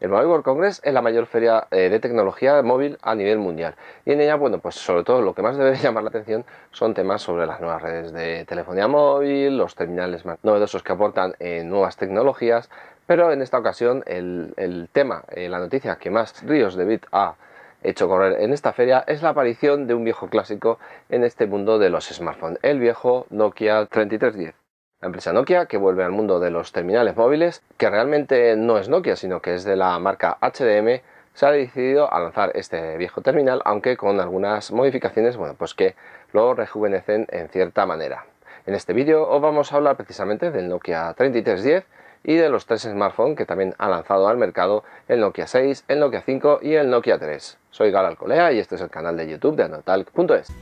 El Mobile World Congress es la mayor feria eh, de tecnología móvil a nivel mundial y en ella, bueno, pues sobre todo lo que más debe llamar la atención son temas sobre las nuevas redes de telefonía móvil, los terminales más novedosos que aportan eh, nuevas tecnologías, pero en esta ocasión el, tema, eh, la noticia que más Ríos de Bit ha hecho correr en esta feria es la aparición de un viejo clásico en este mundo de los smartphones, el viejo Nokia 3310 la empresa Nokia que vuelve al mundo de los terminales móviles, que realmente no es Nokia, sino que es de la marca HDM, se ha decidido a lanzar este viejo terminal, aunque con algunas modificaciones, bueno, pues que lo rejuvenecen en cierta manera. En este vídeo os vamos a hablar precisamente del Nokia 3310 y de los tres smartphones que también ha lanzado al mercado el Nokia 6, el Nokia 5 y el Nokia 3. Soy Gal Alcolea y este es el canal de YouTube de Anotalk.es.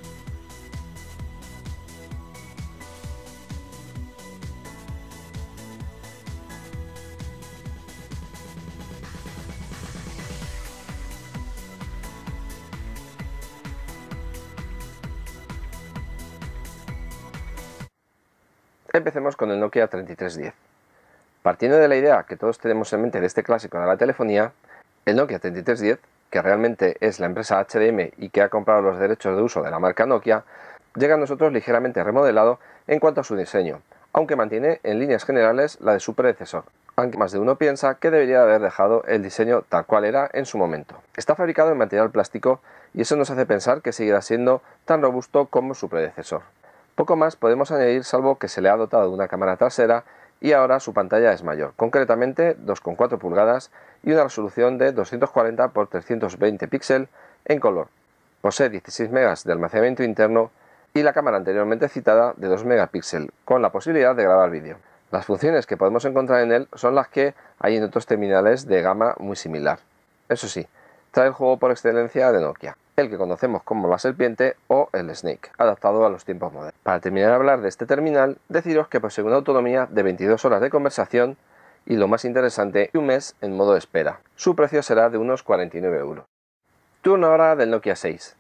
Empecemos con el Nokia 3310. Partiendo de la idea que todos tenemos en mente de este clásico de la telefonía, el Nokia 3310, que realmente es la empresa HDM y que ha comprado los derechos de uso de la marca Nokia, llega a nosotros ligeramente remodelado en cuanto a su diseño, aunque mantiene en líneas generales la de su predecesor, aunque más de uno piensa que debería haber dejado el diseño tal cual era en su momento. Está fabricado en material plástico y eso nos hace pensar que seguirá siendo tan robusto como su predecesor. Poco más podemos añadir salvo que se le ha dotado de una cámara trasera y ahora su pantalla es mayor, concretamente 2,4 pulgadas y una resolución de 240 x 320 píxeles en color. Posee 16 megas de almacenamiento interno y la cámara anteriormente citada de 2 megapíxeles, con la posibilidad de grabar vídeo. Las funciones que podemos encontrar en él son las que hay en otros terminales de gama muy similar. Eso sí, trae el juego por excelencia de Nokia, el que conocemos como la serpiente o el snake, adaptado a los tiempos modernos. Para terminar de hablar de este terminal, deciros que posee una autonomía de 22 horas de conversación y lo más interesante, un mes en modo espera. Su precio será de unos 49 euros. Turno ahora del Nokia 6.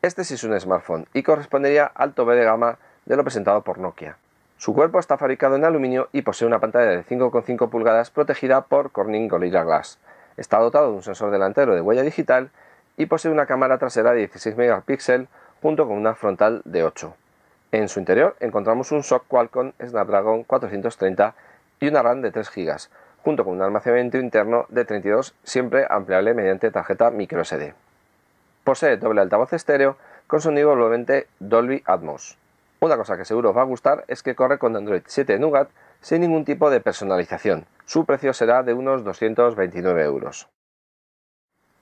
Este sí es un smartphone y correspondería al tope de gama de lo presentado por Nokia. Su cuerpo está fabricado en aluminio y posee una pantalla de 5,5 pulgadas protegida por Corning Gorilla Glass, Está dotado de un sensor delantero de huella digital y posee una cámara trasera de 16 megapíxeles junto con una frontal de 8. En su interior encontramos un SOC Qualcomm Snapdragon 430 y una RAM de 3 GB, junto con un almacenamiento interno de 32 siempre ampliable mediante tarjeta microSD. Posee doble altavoz estéreo con sonido volvente Dolby Atmos. Una cosa que seguro os va a gustar es que corre con Android 7 Nougat sin ningún tipo de personalización, su precio será de unos 229 euros.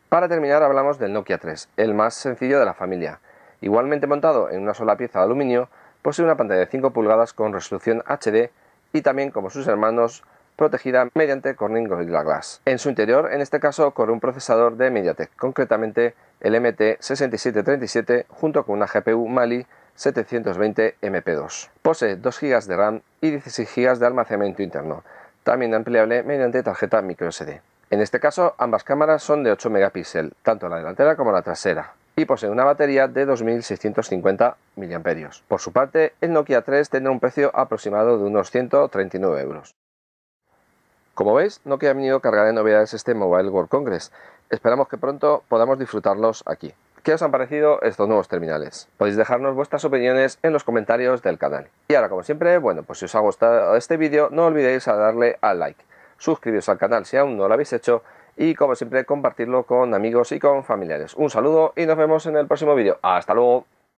Para terminar hablamos del Nokia 3, el más sencillo de la familia. Igualmente montado en una sola pieza de aluminio, posee una pantalla de 5 pulgadas con resolución HD y también, como sus hermanos, protegida mediante Corning Gorilla Glass. En su interior, en este caso, corre un procesador de MediaTek, concretamente el MT6737 junto con una GPU Mali 720 MP2. Posee 2 GB de RAM y 16 GB de almacenamiento interno también ampliable mediante tarjeta microSD. En este caso, ambas cámaras son de 8 megapíxeles, tanto la delantera como la trasera, y posee una batería de 2650 mAh. Por su parte, el Nokia 3 tendrá un precio aproximado de unos 139 euros. Como veis, Nokia ha venido cargada de novedades este Mobile World Congress. Esperamos que pronto podamos disfrutarlos aquí. ¿Qué os han parecido estos nuevos terminales? Podéis dejarnos vuestras opiniones en los comentarios del canal. Y ahora, como siempre, bueno, pues si os ha gustado este vídeo, no olvidéis darle al like, suscribiros al canal si aún no lo habéis hecho y, como siempre, compartirlo con amigos y con familiares. Un saludo y nos vemos en el próximo vídeo. ¡Hasta luego!